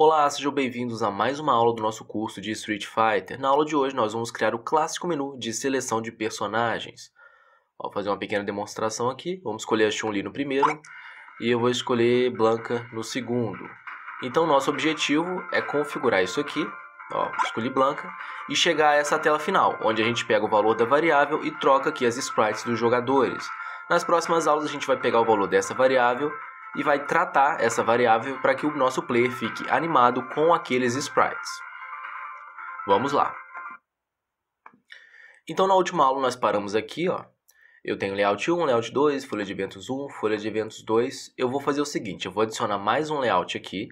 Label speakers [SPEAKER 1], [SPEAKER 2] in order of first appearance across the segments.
[SPEAKER 1] Olá, sejam bem-vindos a mais uma aula do nosso curso de Street Fighter. Na aula de hoje nós vamos criar o clássico menu de seleção de personagens. Vou fazer uma pequena demonstração aqui. Vamos escolher a Chun-Li no primeiro e eu vou escolher Blanca no segundo. Então nosso objetivo é configurar isso aqui, ó, escolhi Blanca, e chegar a essa tela final, onde a gente pega o valor da variável e troca aqui as sprites dos jogadores. Nas próximas aulas a gente vai pegar o valor dessa variável e vai tratar essa variável para que o nosso player fique animado com aqueles sprites. Vamos lá. Então na última aula nós paramos aqui, ó. Eu tenho layout 1, layout 2, folha de eventos 1, folha de eventos 2. Eu vou fazer o seguinte, eu vou adicionar mais um layout aqui,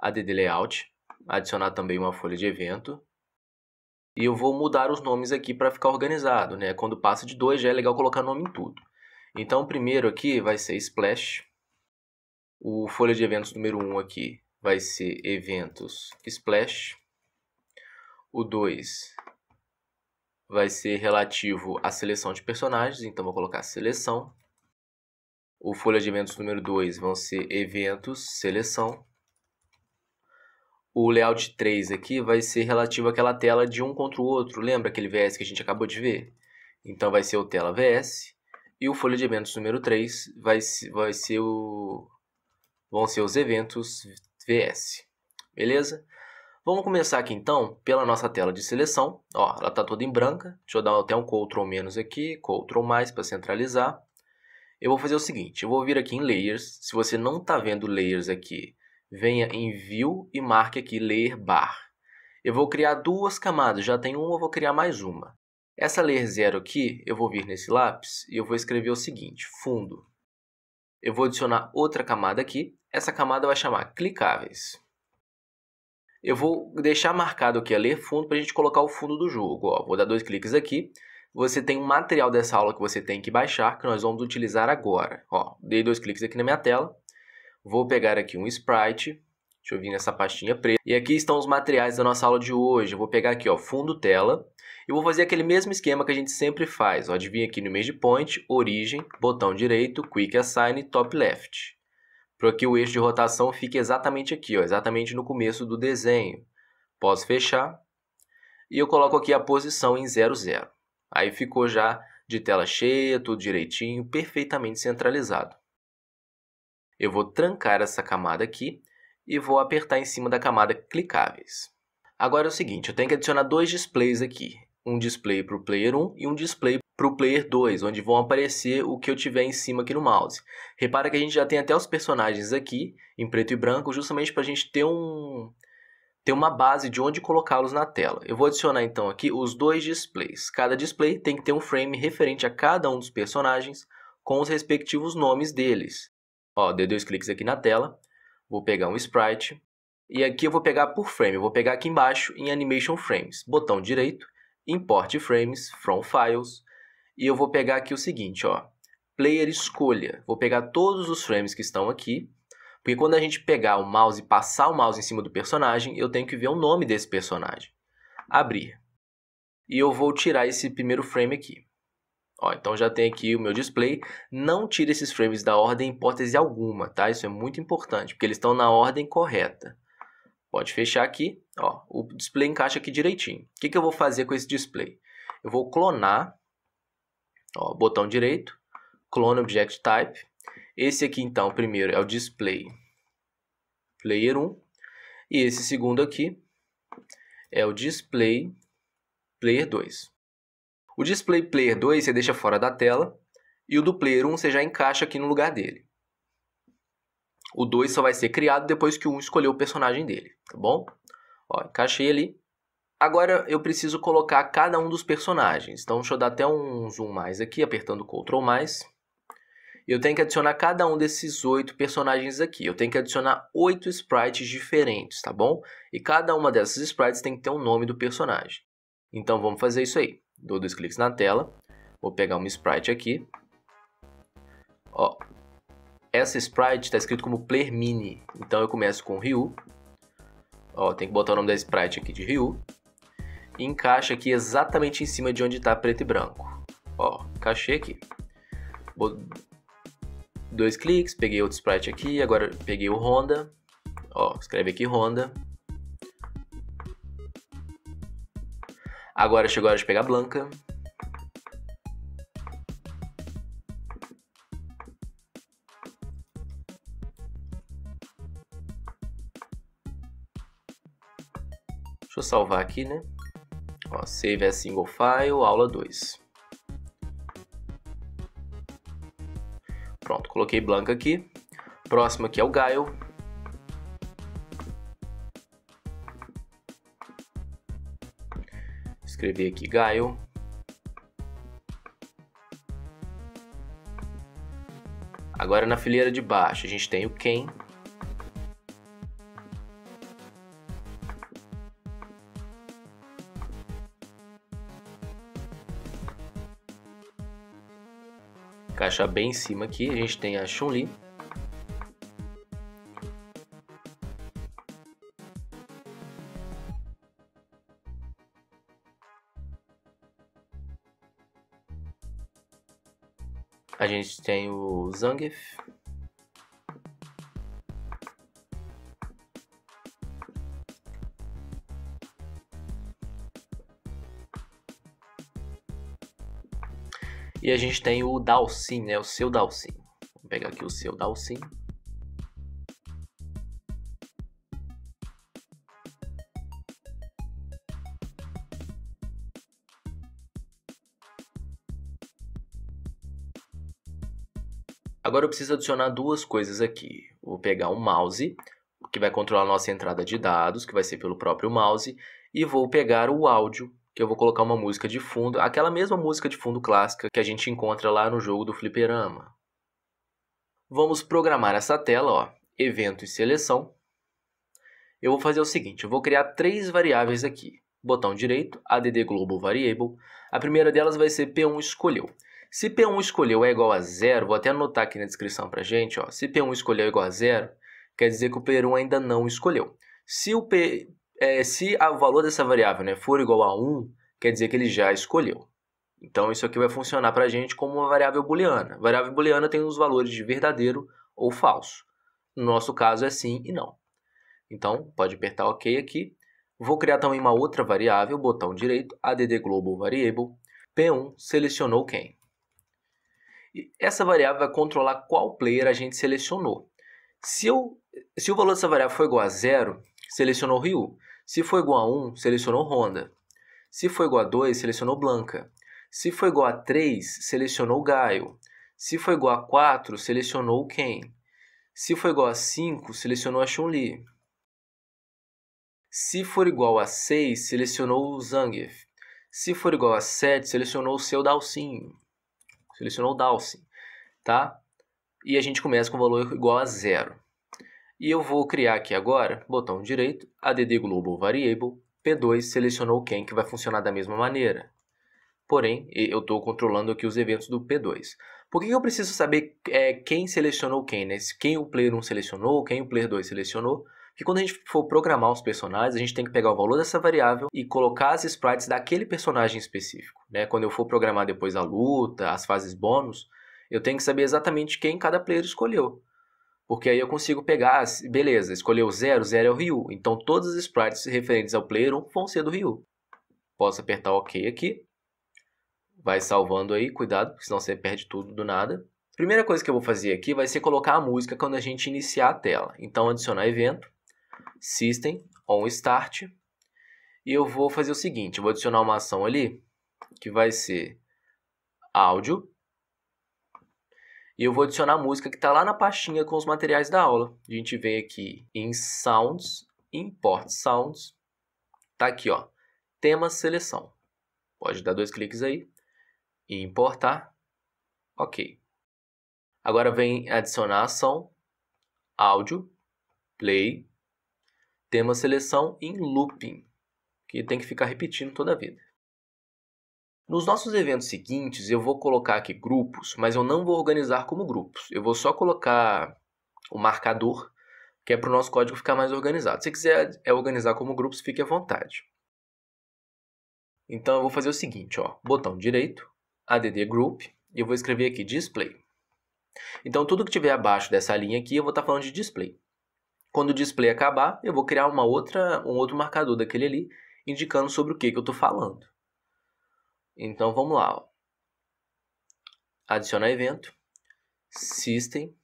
[SPEAKER 1] add layout, adicionar também uma folha de evento. E eu vou mudar os nomes aqui para ficar organizado, né? Quando passa de 2 já é legal colocar nome em tudo. Então o primeiro aqui vai ser splash, o folha de eventos número 1 um aqui vai ser eventos splash. O 2 vai ser relativo à seleção de personagens, então vou colocar seleção. O folha de eventos número 2 vão ser eventos, seleção. O layout 3 aqui vai ser relativo àquela tela de um contra o outro. Lembra aquele VS que a gente acabou de ver? Então vai ser o tela VS. E o folha de eventos número 3 vai, vai ser o vão ser os eventos VS. Beleza? Vamos começar aqui então pela nossa tela de seleção. Ó, ela está toda em branca. Deixa eu dar até um Ctrl menos aqui, Ctrl mais para centralizar. Eu vou fazer o seguinte, eu vou vir aqui em Layers. Se você não está vendo Layers aqui, venha em View e marque aqui Layer Bar. Eu vou criar duas camadas, já tem uma, eu vou criar mais uma. Essa Layer 0 aqui, eu vou vir nesse lápis e eu vou escrever o seguinte, fundo. Eu vou adicionar outra camada aqui. Essa camada vai chamar clicáveis. Eu vou deixar marcado aqui a ler fundo para a gente colocar o fundo do jogo. Ó, vou dar dois cliques aqui. Você tem um material dessa aula que você tem que baixar, que nós vamos utilizar agora. Ó, dei dois cliques aqui na minha tela. Vou pegar aqui um sprite. Deixa eu vir nessa pastinha preta. E aqui estão os materiais da nossa aula de hoje. Eu vou pegar aqui, ó, fundo tela. Eu vou fazer aquele mesmo esquema que a gente sempre faz. Ó, adivinha aqui no Image Point, origem, botão direito, Quick Assign, Top Left. Para que o eixo de rotação fique exatamente aqui, ó, exatamente no começo do desenho. Posso fechar. E eu coloco aqui a posição em 00. Aí ficou já de tela cheia, tudo direitinho, perfeitamente centralizado. Eu vou trancar essa camada aqui e vou apertar em cima da camada clicáveis. Agora é o seguinte, eu tenho que adicionar dois displays aqui um display para o player 1 e um display para o player 2, onde vão aparecer o que eu tiver em cima aqui no mouse. Repara que a gente já tem até os personagens aqui, em preto e branco, justamente para a gente ter, um, ter uma base de onde colocá-los na tela. Eu vou adicionar então aqui os dois displays. Cada display tem que ter um frame referente a cada um dos personagens, com os respectivos nomes deles. Ó, dei dois cliques aqui na tela, vou pegar um sprite, e aqui eu vou pegar por frame, eu vou pegar aqui embaixo em Animation Frames, botão direito, import frames from files e eu vou pegar aqui o seguinte, ó, player escolha. Vou pegar todos os frames que estão aqui, porque quando a gente pegar o mouse e passar o mouse em cima do personagem, eu tenho que ver o nome desse personagem. Abrir. E eu vou tirar esse primeiro frame aqui. Ó, então já tem aqui o meu display. Não tire esses frames da ordem em hipótese alguma, tá? Isso é muito importante, porque eles estão na ordem correta. Pode fechar aqui, ó, o display encaixa aqui direitinho. O que, que eu vou fazer com esse display? Eu vou clonar, ó, botão direito, clone object type. Esse aqui então, primeiro é o display player 1 e esse segundo aqui é o display player 2. O display player 2 você deixa fora da tela e o do player 1 você já encaixa aqui no lugar dele. O 2 só vai ser criado depois que o 1 um escolheu o personagem dele, tá bom? Ó, encaixei ali. Agora eu preciso colocar cada um dos personagens. Então deixa eu dar até um zoom mais aqui, apertando Ctrl+. mais. Eu tenho que adicionar cada um desses oito personagens aqui. Eu tenho que adicionar oito sprites diferentes, tá bom? E cada uma dessas sprites tem que ter o um nome do personagem. Então vamos fazer isso aí. Dou dois cliques na tela. Vou pegar uma sprite aqui. Ó, essa sprite está escrito como Player Mini. Então eu começo com Ryu. Ó, tem que botar o nome da sprite aqui de Ryu. E encaixa aqui exatamente em cima de onde está preto e branco. Ó, encaixei aqui. Bo... Dois cliques, peguei outro sprite aqui. Agora peguei o Honda. Ó, escreve aqui Honda. Agora chegou a hora de pegar a Blanca. Deixa eu salvar aqui, né? Ó, save as single file, aula 2. Pronto, coloquei blanca aqui. Próximo aqui é o Gaio. Escrever aqui Gaio. Agora na fileira de baixo a gente tem o Ken. caixa bem em cima aqui, a gente tem a Chun-Li. A gente tem o Zangief. E a gente tem o Dalsim, né? O seu Dalsim. Vou pegar aqui o seu Dalsim. Agora eu preciso adicionar duas coisas aqui. Vou pegar um mouse, que vai controlar a nossa entrada de dados, que vai ser pelo próprio mouse, e vou pegar o áudio, que eu vou colocar uma música de fundo, aquela mesma música de fundo clássica que a gente encontra lá no jogo do fliperama. Vamos programar essa tela, ó, evento e seleção. Eu vou fazer o seguinte, eu vou criar três variáveis aqui. Botão direito, add global variable. A primeira delas vai ser p1 escolheu. Se p1 escolheu é igual a zero, vou até anotar aqui na descrição pra gente, ó. Se p1 escolheu é igual a zero, quer dizer que o p1 ainda não escolheu. Se o p, é, se o valor dessa variável né, for igual a 1, quer dizer que ele já escolheu. Então, isso aqui vai funcionar para a gente como uma variável booleana. variável booleana tem os valores de verdadeiro ou falso. No nosso caso, é sim e não. Então, pode apertar OK aqui. Vou criar também uma outra variável, botão direito, add global variable, p1, selecionou quem. E essa variável vai controlar qual player a gente selecionou. Se, eu, se o valor dessa variável for igual a zero, selecionou Ryu. Se for igual a 1, selecionou Honda. Se for igual a 2, selecionou Blanca. Se for igual a 3, selecionou Gaio. Se for igual a 4, selecionou Ken. Se for igual a 5, selecionou a Chun-Li. Se for igual a 6, selecionou o Zangief. Se for igual a 7, selecionou o seu Dalsinho. Selecionou o Dalsin, tá? E a gente começa com o valor igual a zero. E eu vou criar aqui agora, botão direito, add global variable, P2 selecionou quem, que vai funcionar da mesma maneira. Porém, eu estou controlando aqui os eventos do P2. Por que eu preciso saber é, quem selecionou quem, né? Quem o player 1 selecionou, quem o player 2 selecionou. Porque quando a gente for programar os personagens, a gente tem que pegar o valor dessa variável e colocar as sprites daquele personagem específico. Né? Quando eu for programar depois a luta, as fases bônus, eu tenho que saber exatamente quem cada player escolheu. Porque aí eu consigo pegar, beleza, escolher o 0, 0 é o Ryu. Então todas as sprites referentes ao player 1 vão ser do Ryu. Posso apertar OK aqui. Vai salvando aí, cuidado, porque senão você perde tudo do nada. Primeira coisa que eu vou fazer aqui vai ser colocar a música quando a gente iniciar a tela. Então adicionar evento, System, On Start. E eu vou fazer o seguinte, eu vou adicionar uma ação ali, que vai ser áudio, e eu vou adicionar a música que está lá na pastinha com os materiais da aula. A gente vem aqui em Sounds, Import Sounds. Tá aqui, ó. Tema Seleção. Pode dar dois cliques aí. E importar. Ok. Agora vem adicionar ação, áudio, play, tema seleção em looping, que tem que ficar repetindo toda a vida. Nos nossos eventos seguintes, eu vou colocar aqui grupos, mas eu não vou organizar como grupos. Eu vou só colocar o marcador, que é para o nosso código ficar mais organizado. Se quiser é, é organizar como grupos, fique à vontade. Então eu vou fazer o seguinte, ó, botão direito, add group, e eu vou escrever aqui display. Então tudo que tiver abaixo dessa linha aqui, eu vou estar tá falando de display. Quando o display acabar, eu vou criar uma outra, um outro marcador daquele ali, indicando sobre o que, que eu estou falando. Então vamos lá. Ó. Adicionar evento, system,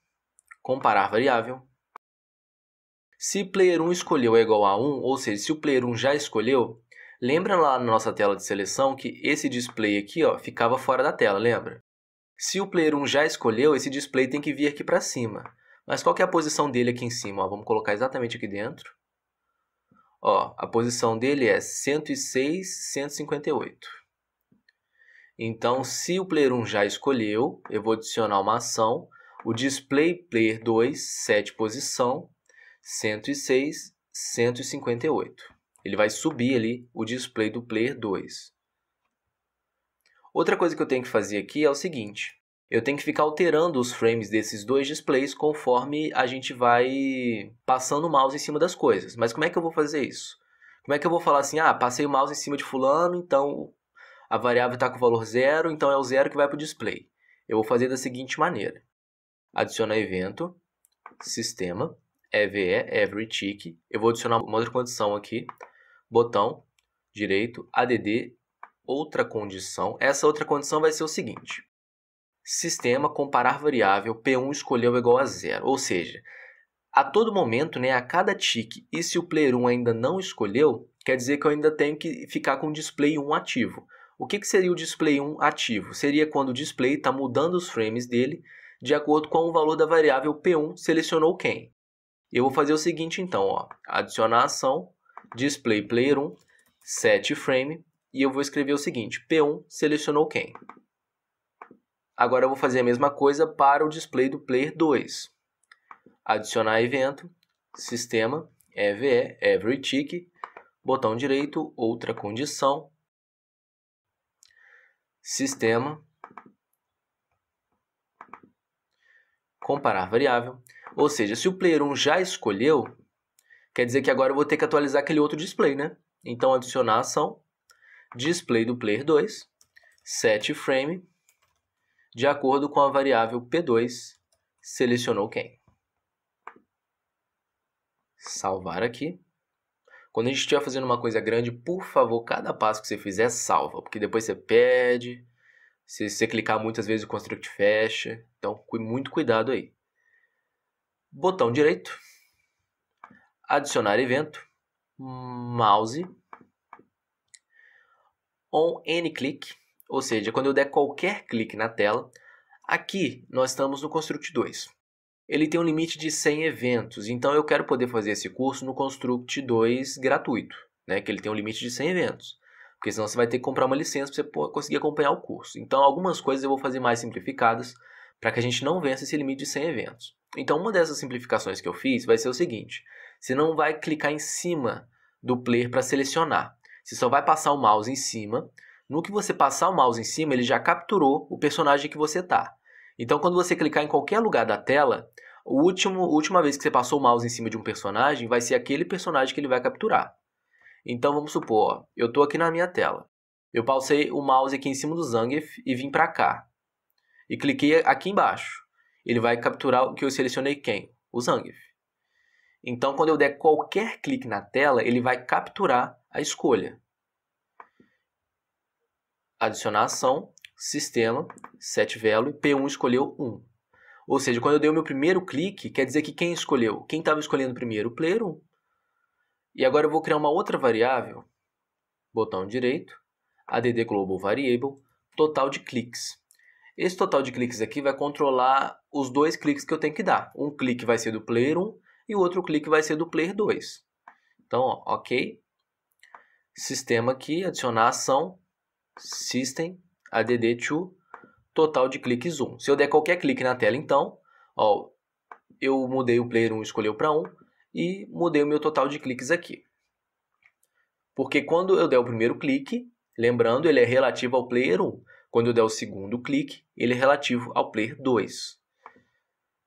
[SPEAKER 1] comparar variável. Se player 1 escolheu é igual a 1, ou seja, se o player 1 já escolheu, lembra lá na nossa tela de seleção que esse display aqui ó, ficava fora da tela, lembra? Se o player 1 já escolheu, esse display tem que vir aqui para cima. Mas qual que é a posição dele aqui em cima? Ó, vamos colocar exatamente aqui dentro. Ó, a posição dele é 106, 158. Então, se o player 1 já escolheu, eu vou adicionar uma ação, o display player 2, set posição, 106, 158. Ele vai subir ali o display do player 2. Outra coisa que eu tenho que fazer aqui é o seguinte, eu tenho que ficar alterando os frames desses dois displays conforme a gente vai passando o mouse em cima das coisas. Mas como é que eu vou fazer isso? Como é que eu vou falar assim, ah, passei o mouse em cima de fulano, então a variável está com o valor zero, então é o zero que vai para o display. Eu vou fazer da seguinte maneira. Adicionar evento, sistema, EVE, every tick. Eu vou adicionar uma outra condição aqui, botão direito, add, outra condição. Essa outra condição vai ser o seguinte. Sistema comparar variável P1 escolheu igual a zero, ou seja, a todo momento, né, a cada tick, e se o player 1 ainda não escolheu, quer dizer que eu ainda tenho que ficar com o display 1 ativo. O que, que seria o display 1 ativo? Seria quando o display está mudando os frames dele de acordo com o valor da variável P1 selecionou quem. Eu vou fazer o seguinte então, ó, adicionar ação, display player 1, set frame, e eu vou escrever o seguinte, P1 selecionou quem. Agora eu vou fazer a mesma coisa para o display do player 2. Adicionar evento, sistema, EVE, every tick, botão direito, outra condição, sistema, comparar variável. Ou seja, se o player 1 já escolheu, quer dizer que agora eu vou ter que atualizar aquele outro display, né? Então, adicionar a ação, display do player 2, set frame, de acordo com a variável P2, selecionou quem. Salvar aqui. Quando a gente estiver fazendo uma coisa grande, por favor, cada passo que você fizer, salva. Porque depois você perde, se você clicar muitas vezes o construct fecha. Então, muito cuidado aí. Botão direito. Adicionar evento. Mouse. On any click. Ou seja, quando eu der qualquer clique na tela. Aqui, nós estamos no construct 2 ele tem um limite de 100 eventos. Então eu quero poder fazer esse curso no Construct 2 gratuito, né? Que ele tem um limite de 100 eventos. Porque senão você vai ter que comprar uma licença para você conseguir acompanhar o curso. Então algumas coisas eu vou fazer mais simplificadas para que a gente não vença esse limite de 100 eventos. Então uma dessas simplificações que eu fiz vai ser o seguinte: você não vai clicar em cima do player para selecionar. Você só vai passar o mouse em cima. No que você passar o mouse em cima, ele já capturou o personagem que você está. Então, quando você clicar em qualquer lugar da tela, a última vez que você passou o mouse em cima de um personagem vai ser aquele personagem que ele vai capturar. Então, vamos supor, ó, eu estou aqui na minha tela. Eu passei o mouse aqui em cima do Zangief e vim para cá. E cliquei aqui embaixo. Ele vai capturar o que eu selecionei quem? O Zangief. Então, quando eu der qualquer clique na tela, ele vai capturar a escolha. Adicionar ação sistema, set value, P1 escolheu 1. Ou seja, quando eu dei o meu primeiro clique, quer dizer que quem escolheu? Quem estava escolhendo primeiro? O player 1. E agora eu vou criar uma outra variável, botão direito, add global variable, total de cliques. Esse total de cliques aqui vai controlar os dois cliques que eu tenho que dar. Um clique vai ser do player 1 e o outro clique vai ser do player 2. Então, ó, ok. Sistema aqui, adicionar ação, system, add to total de cliques 1. Se eu der qualquer clique na tela, então, ó, eu mudei o player 1, escolheu para 1 e mudei o meu total de cliques aqui. Porque quando eu der o primeiro clique, lembrando, ele é relativo ao player 1. Quando eu der o segundo clique, ele é relativo ao player 2.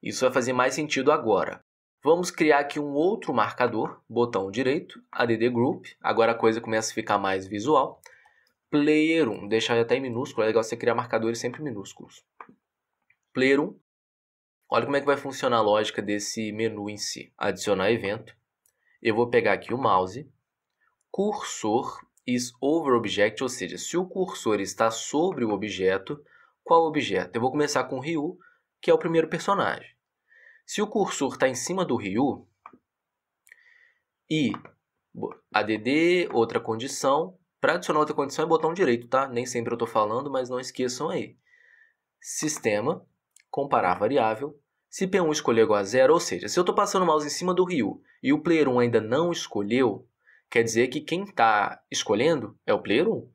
[SPEAKER 1] Isso vai fazer mais sentido agora. Vamos criar aqui um outro marcador, botão direito, add group. Agora a coisa começa a ficar mais visual player 1, deixar até em minúsculo, é legal você criar marcadores sempre minúsculos. Player 1, olha como é que vai funcionar a lógica desse menu em si. Adicionar evento, eu vou pegar aqui o mouse, cursor is over object, ou seja, se o cursor está sobre o objeto, qual objeto? Eu vou começar com o Ryu, que é o primeiro personagem. Se o cursor está em cima do Ryu, e add outra condição, para adicionar outra condição é botão direito, tá? Nem sempre eu estou falando, mas não esqueçam aí. Sistema, comparar variável. Se P1 escolher igual a zero, ou seja, se eu estou passando o mouse em cima do Ryu e o player 1 ainda não escolheu, quer dizer que quem está escolhendo é o player 1.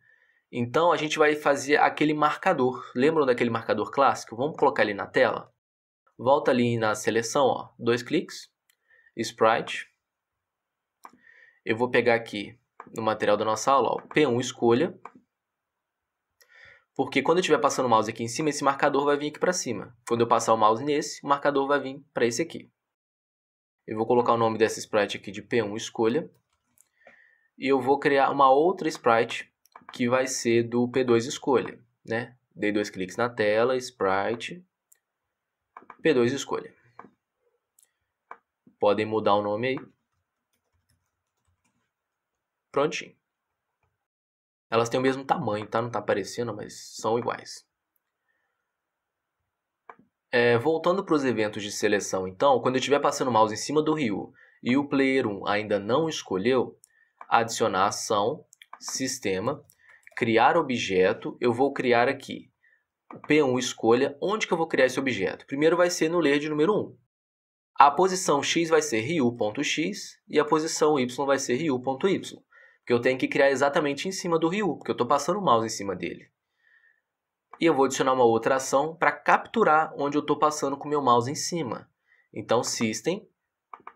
[SPEAKER 1] Então a gente vai fazer aquele marcador. Lembram daquele marcador clássico? Vamos colocar ele na tela. Volta ali na seleção, ó, dois cliques, Sprite. Eu vou pegar aqui no material da nossa aula, ó, P1 escolha, porque quando eu estiver passando o mouse aqui em cima, esse marcador vai vir aqui para cima. Quando eu passar o mouse nesse, o marcador vai vir para esse aqui. Eu vou colocar o nome dessa sprite aqui de P1 escolha. E eu vou criar uma outra sprite que vai ser do P2 escolha. Né? Dei dois cliques na tela, sprite, P2 escolha. Podem mudar o nome aí. Prontinho. Elas têm o mesmo tamanho, tá? Não tá aparecendo, mas são iguais. É, voltando para os eventos de seleção, então, quando eu estiver passando o mouse em cima do Rio e o Player 1 ainda não escolheu, adicionar ação, sistema, criar objeto, eu vou criar aqui. O P1 escolha onde que eu vou criar esse objeto. Primeiro vai ser no layer de número 1. A posição x vai ser Ryu.x e a posição y vai ser Ryu.y que eu tenho que criar exatamente em cima do Ryu, porque eu estou passando o mouse em cima dele. E eu vou adicionar uma outra ação para capturar onde eu estou passando com o meu mouse em cima. Então, System,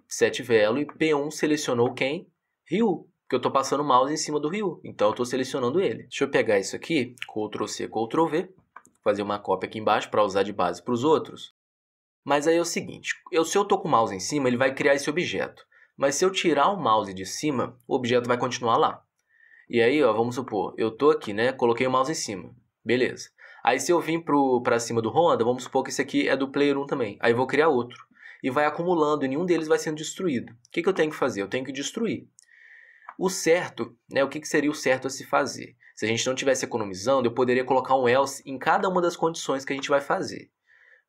[SPEAKER 1] set e P1 selecionou quem? Ryu, porque eu estou passando o mouse em cima do Ryu. Então, eu estou selecionando ele. Deixa eu pegar isso aqui, Ctrl-C, Ctrl-V, fazer uma cópia aqui embaixo para usar de base para os outros. Mas aí é o seguinte, eu, se eu estou com o mouse em cima, ele vai criar esse objeto. Mas se eu tirar o mouse de cima, o objeto vai continuar lá. E aí, ó, vamos supor, eu tô aqui, né? Coloquei o mouse em cima. Beleza. Aí se eu vim para cima do Honda, vamos supor que esse aqui é do player 1 também. Aí vou criar outro. E vai acumulando, e nenhum deles vai sendo destruído. O que, que eu tenho que fazer? Eu tenho que destruir. O certo, né, o que, que seria o certo a se fazer? Se a gente não estivesse economizando, eu poderia colocar um else em cada uma das condições que a gente vai fazer.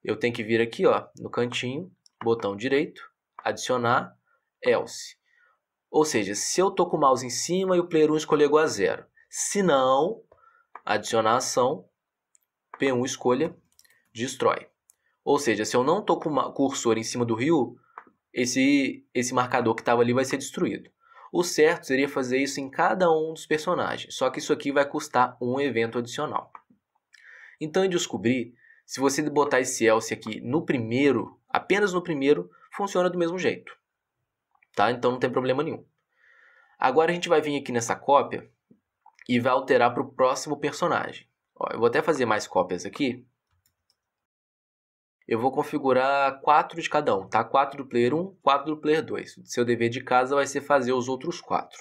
[SPEAKER 1] Eu tenho que vir aqui ó, no cantinho, botão direito, adicionar, else. Ou seja, se eu estou com o mouse em cima e o player 1 escolher igual a zero. Se não, adicionar a ação, P1 escolha, destrói. Ou seja, se eu não estou com o cursor em cima do rio, esse, esse marcador que estava ali vai ser destruído. O certo seria fazer isso em cada um dos personagens, só que isso aqui vai custar um evento adicional. Então eu descobri, se você botar esse else aqui no primeiro, apenas no primeiro, funciona do mesmo jeito tá? Então não tem problema nenhum. Agora a gente vai vir aqui nessa cópia e vai alterar para o próximo personagem. Ó, eu vou até fazer mais cópias aqui. Eu vou configurar quatro de cada um, tá? Quatro do player 1, quatro do player 2. seu dever de casa vai ser fazer os outros quatro.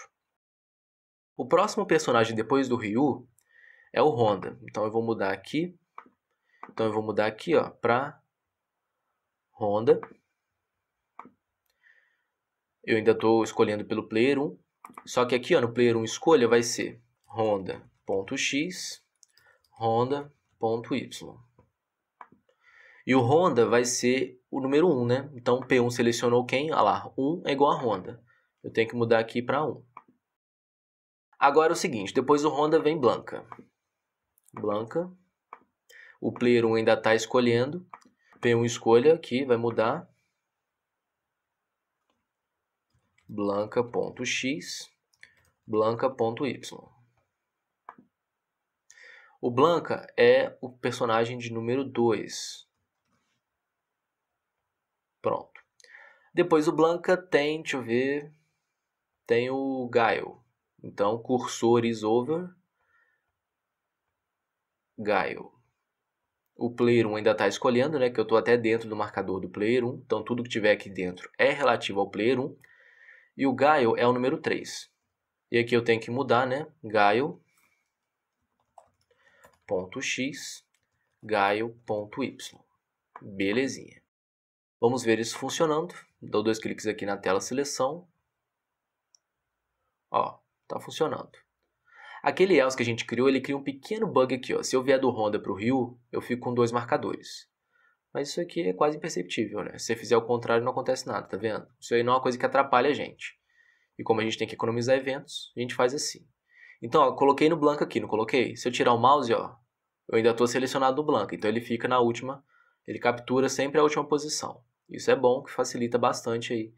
[SPEAKER 1] O próximo personagem depois do Ryu é o Honda. Então eu vou mudar aqui. Então eu vou mudar aqui, ó, para Honda. Eu ainda estou escolhendo pelo player 1. Só que aqui ó, no player 1 escolha vai ser Honda.x, Honda.y. E o Honda vai ser o número 1, né? Então P1 selecionou quem? Olha ah lá, 1 é igual a Honda. Eu tenho que mudar aqui para 1. Agora é o seguinte, depois o Honda vem Blanca. Blanca. O player 1 ainda está escolhendo. P1 escolha aqui, vai mudar. blanca.x, blanca.y. O Blanca é o personagem de número 2. Pronto. Depois o Blanca tem, deixa eu ver, tem o Gaio. Então, cursor is over, Gaio. O player 1 ainda está escolhendo, né? Que eu estou até dentro do marcador do player 1. Então, tudo que tiver aqui dentro é relativo ao player 1. E o Gaio é o número 3. E aqui eu tenho que mudar, né? Gaio.x, Gaio.y. Belezinha. Vamos ver isso funcionando. Dou dois cliques aqui na tela seleção. Ó, tá funcionando. Aquele else que a gente criou, ele cria um pequeno bug aqui. Ó. Se eu vier do Honda para o Rio, eu fico com dois marcadores. Mas isso aqui é quase imperceptível, né? Se você fizer o contrário, não acontece nada, tá vendo? Isso aí não é uma coisa que atrapalha a gente. E como a gente tem que economizar eventos, a gente faz assim. Então, ó, coloquei no blanco aqui, não coloquei? Se eu tirar o mouse, ó, eu ainda estou selecionado no blanco. Então, ele fica na última, ele captura sempre a última posição. Isso é bom, que facilita bastante aí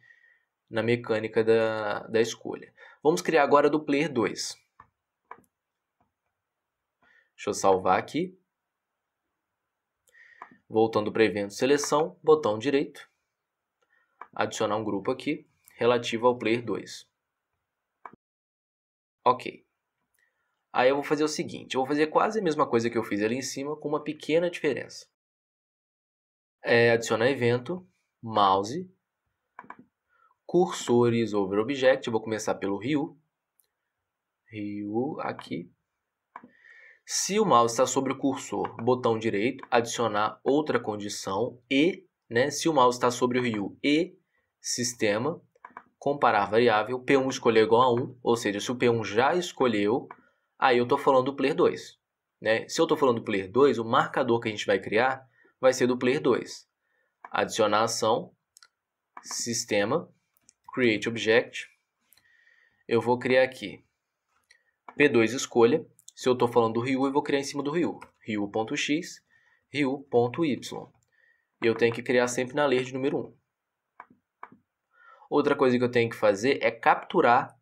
[SPEAKER 1] na mecânica da, da escolha. Vamos criar agora do player 2. Deixa eu salvar aqui. Voltando para evento seleção, botão direito, adicionar um grupo aqui, relativo ao player 2. Ok. Aí eu vou fazer o seguinte, eu vou fazer quase a mesma coisa que eu fiz ali em cima, com uma pequena diferença. É adicionar evento, mouse, cursores over object, eu vou começar pelo Ryu, Ryu aqui, se o mouse está sobre o cursor, botão direito, adicionar outra condição e, né, se o mouse está sobre o rio e sistema, comparar variável, P1 escolher igual a 1, ou seja, se o P1 já escolheu, aí eu estou falando do player 2. Né? Se eu estou falando do player 2, o marcador que a gente vai criar vai ser do player 2. Adicionar ação, sistema, create object. Eu vou criar aqui P2 escolha, se eu estou falando do Ryu, eu vou criar em cima do Ryu. Ryu.x, Ryu.y. E eu tenho que criar sempre na layer de número 1. Outra coisa que eu tenho que fazer é capturar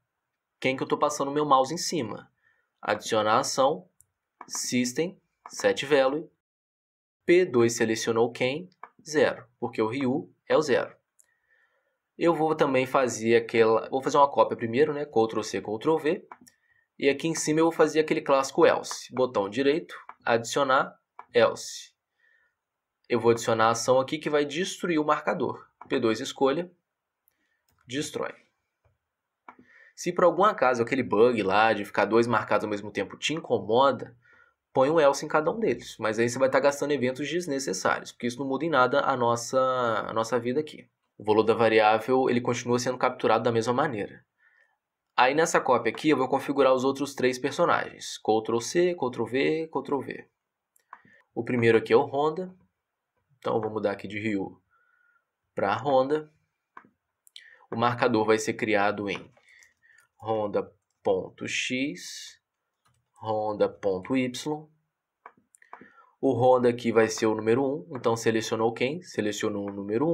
[SPEAKER 1] quem que eu estou passando o meu mouse em cima. Adicionar a ação, System, set value, P2 selecionou quem, 0, porque o Ryu é o 0. Eu vou também fazer aquela, vou fazer uma cópia primeiro, né, Ctrl C, Ctrl V, e aqui em cima eu vou fazer aquele clássico else. Botão direito, adicionar, else. Eu vou adicionar a ação aqui que vai destruir o marcador. P2 escolha, destrói. Se por algum acaso aquele bug lá de ficar dois marcados ao mesmo tempo te incomoda, põe um else em cada um deles. Mas aí você vai estar gastando eventos desnecessários, porque isso não muda em nada a nossa, a nossa vida aqui. O valor da variável ele continua sendo capturado da mesma maneira. Aí nessa cópia aqui eu vou configurar os outros três personagens. Ctrl C, Ctrl V, Ctrl V. O primeiro aqui é o Honda. Então eu vou mudar aqui de Rio para Honda. O marcador vai ser criado em Honda.x, Honda.y. O Honda aqui vai ser o número 1, então selecionou quem? Selecionou o número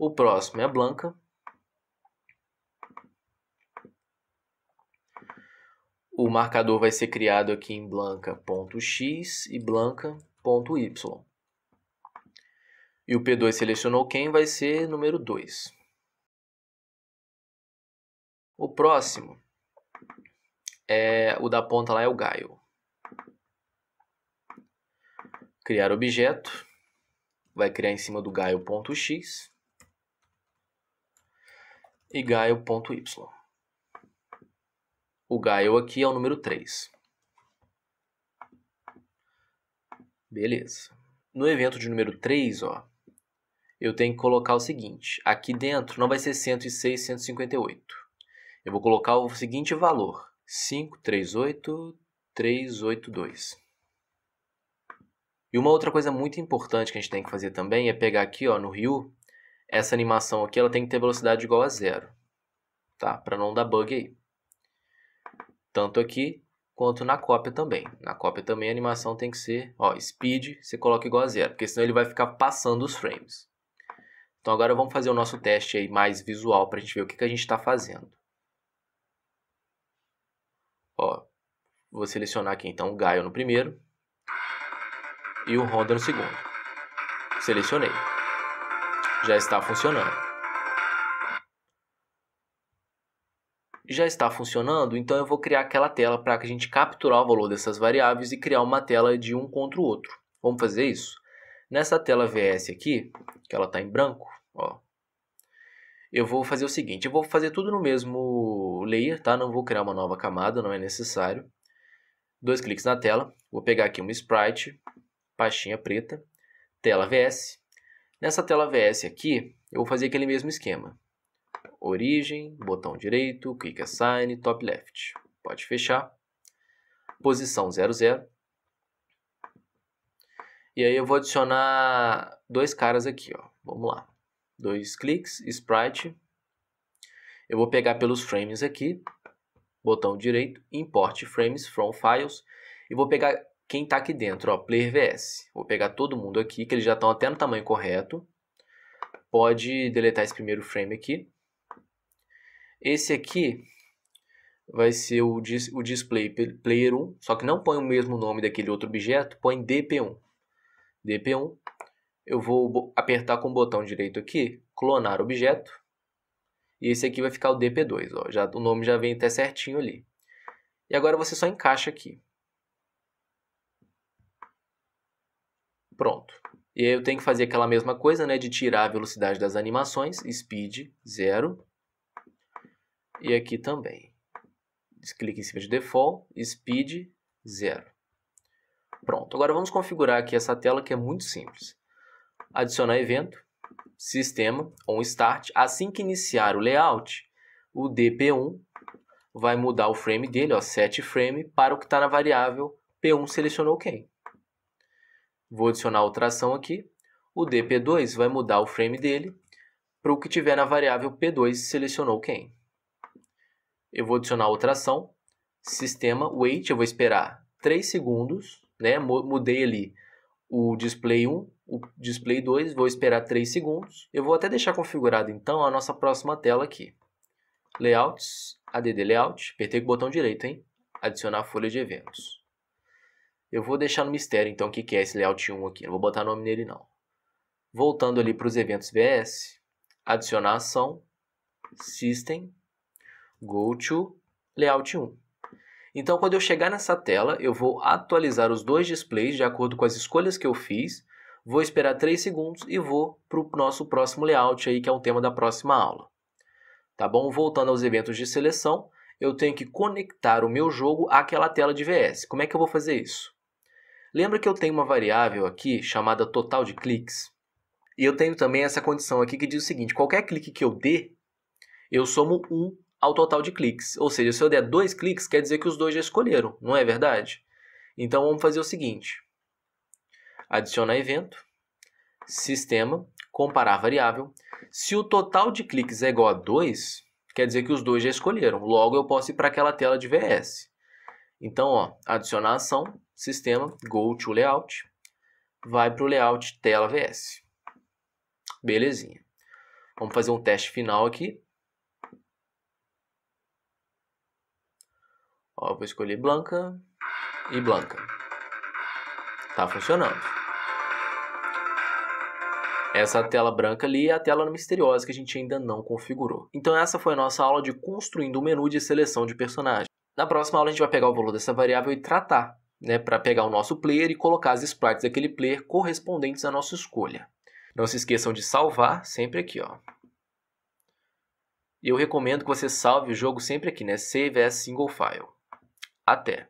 [SPEAKER 1] 1. O próximo é a Blanca, o marcador vai ser criado aqui em blanca.x e blanca.y. E o P2 selecionou quem vai ser número 2. O próximo é o da ponta lá é o Gaio. Criar objeto. Vai criar em cima do Gaio.x e Gaio.y. O Gaio aqui é o número 3. Beleza. No evento de número 3, ó, eu tenho que colocar o seguinte. Aqui dentro não vai ser 106, 158. Eu vou colocar o seguinte valor. 538, 382. E uma outra coisa muito importante que a gente tem que fazer também é pegar aqui ó, no Rio, essa animação aqui ela tem que ter velocidade igual a zero, tá? para não dar bug aí tanto aqui quanto na cópia também. Na cópia também a animação tem que ser, ó, speed, você coloca igual a zero, porque senão ele vai ficar passando os frames. Então agora vamos fazer o nosso teste aí mais visual para a gente ver o que, que a gente está fazendo. Ó, vou selecionar aqui então o Gaio no primeiro e o Honda no segundo. Selecionei. Já está funcionando. já está funcionando, então eu vou criar aquela tela para que a gente capturar o valor dessas variáveis e criar uma tela de um contra o outro. Vamos fazer isso? Nessa tela VS aqui, que ela está em branco, ó, eu vou fazer o seguinte, eu vou fazer tudo no mesmo layer, tá? Não vou criar uma nova camada, não é necessário. Dois cliques na tela, vou pegar aqui uma sprite, pastinha preta, tela VS. Nessa tela VS aqui, eu vou fazer aquele mesmo esquema origem, botão direito, click assign, top left. Pode fechar. Posição 00. E aí eu vou adicionar dois caras aqui, ó. Vamos lá. Dois cliques, sprite. Eu vou pegar pelos frames aqui, botão direito, import frames from files e vou pegar quem está aqui dentro, ó, player vs. Vou pegar todo mundo aqui, que eles já estão até no tamanho correto. Pode deletar esse primeiro frame aqui. Esse aqui vai ser o, dis o display player 1, só que não põe o mesmo nome daquele outro objeto, põe dp1. dp1, eu vou apertar com o botão direito aqui, clonar objeto, e esse aqui vai ficar o dp2, ó, já, o nome já vem até certinho ali. E agora você só encaixa aqui. Pronto. E aí eu tenho que fazer aquela mesma coisa, né, de tirar a velocidade das animações, speed 0, e aqui também. Clique em cima de Default, Speed 0. Pronto, agora vamos configurar aqui essa tela que é muito simples. Adicionar evento, sistema, on start. Assim que iniciar o layout, o DP1 vai mudar o frame dele, ó, set frame, para o que está na variável P1 selecionou quem. Vou adicionar outra ação aqui. O DP2 vai mudar o frame dele para o que tiver na variável P2 selecionou quem eu vou adicionar outra ação, sistema wait, eu vou esperar 3 segundos, né? Mudei ali o display 1, o display 2, vou esperar 3 segundos. Eu vou até deixar configurado então a nossa próxima tela aqui. Layouts, ADD Layout, apertei com o botão direito, hein? Adicionar folha de eventos. Eu vou deixar no mistério então o que é esse layout 1 aqui, não vou botar nome nele não. Voltando ali para os eventos VS, adicionar ação, System, Go to Layout 1. Então, quando eu chegar nessa tela, eu vou atualizar os dois displays de acordo com as escolhas que eu fiz, vou esperar 3 segundos e vou para o nosso próximo layout aí, que é um tema da próxima aula. Tá bom? Voltando aos eventos de seleção, eu tenho que conectar o meu jogo àquela tela de VS. Como é que eu vou fazer isso? Lembra que eu tenho uma variável aqui chamada total de cliques? E eu tenho também essa condição aqui que diz o seguinte, qualquer clique que eu dê, eu somo 1 ao total de cliques. Ou seja, se eu der dois cliques, quer dizer que os dois já escolheram, não é verdade? Então vamos fazer o seguinte: adicionar evento, sistema, comparar variável. Se o total de cliques é igual a 2, quer dizer que os dois já escolheram. Logo eu posso ir para aquela tela de VS. Então, ó, adicionar ação, sistema, go to layout, vai para o layout tela VS. Belezinha. Vamos fazer um teste final aqui. Ó, vou escolher Blanca e Blanca. Tá funcionando. Essa tela branca ali é a tela misteriosa que a gente ainda não configurou. Então essa foi a nossa aula de construindo o um menu de seleção de personagem. Na próxima aula a gente vai pegar o valor dessa variável e tratar, né, para pegar o nosso player e colocar as sprites daquele player correspondentes à nossa escolha. Não se esqueçam de salvar sempre aqui, ó. eu recomendo que você salve o jogo sempre aqui, né? Save as single file. Até!